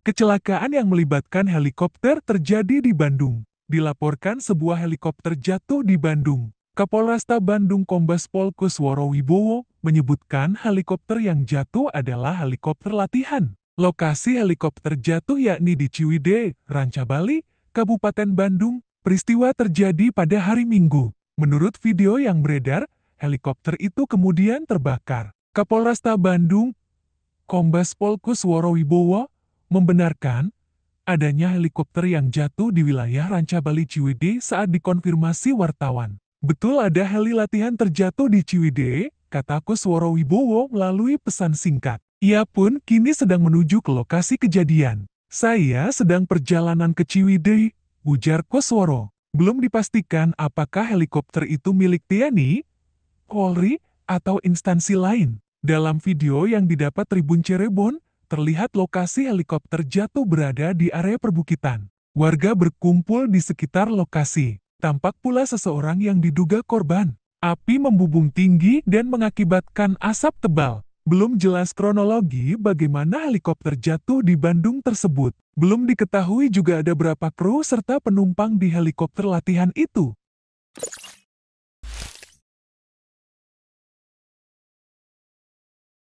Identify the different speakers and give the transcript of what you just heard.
Speaker 1: Kecelakaan yang melibatkan helikopter terjadi di Bandung. Dilaporkan sebuah helikopter jatuh di Bandung. Kapolresta Bandung Kombes Pol Kusworo Wibowo menyebutkan helikopter yang jatuh adalah helikopter latihan. Lokasi helikopter jatuh yakni di Ciwide, Ranca Bali, Kabupaten Bandung. Peristiwa terjadi pada hari Minggu. Menurut video yang beredar, helikopter itu kemudian terbakar. Kapolresta Bandung, Kombes Pol Kusworo Wibowo, membenarkan adanya helikopter yang jatuh di wilayah Ranca Bali Ciwidey saat dikonfirmasi wartawan. Betul ada heli latihan terjatuh di Ciwidey, kata Kusworo Wibowo melalui pesan singkat. Ia pun kini sedang menuju ke lokasi kejadian. Saya sedang perjalanan ke Ciwidey, ujar Kusworo. Belum dipastikan apakah helikopter itu milik TNI, Polri, atau instansi lain. Dalam video yang didapat Tribun Cirebon, terlihat lokasi helikopter jatuh berada di area perbukitan. Warga berkumpul di sekitar lokasi. Tampak pula seseorang yang diduga korban. Api membubung tinggi dan mengakibatkan asap tebal. Belum jelas kronologi bagaimana helikopter jatuh di Bandung tersebut. Belum diketahui juga ada berapa kru serta penumpang di helikopter latihan itu.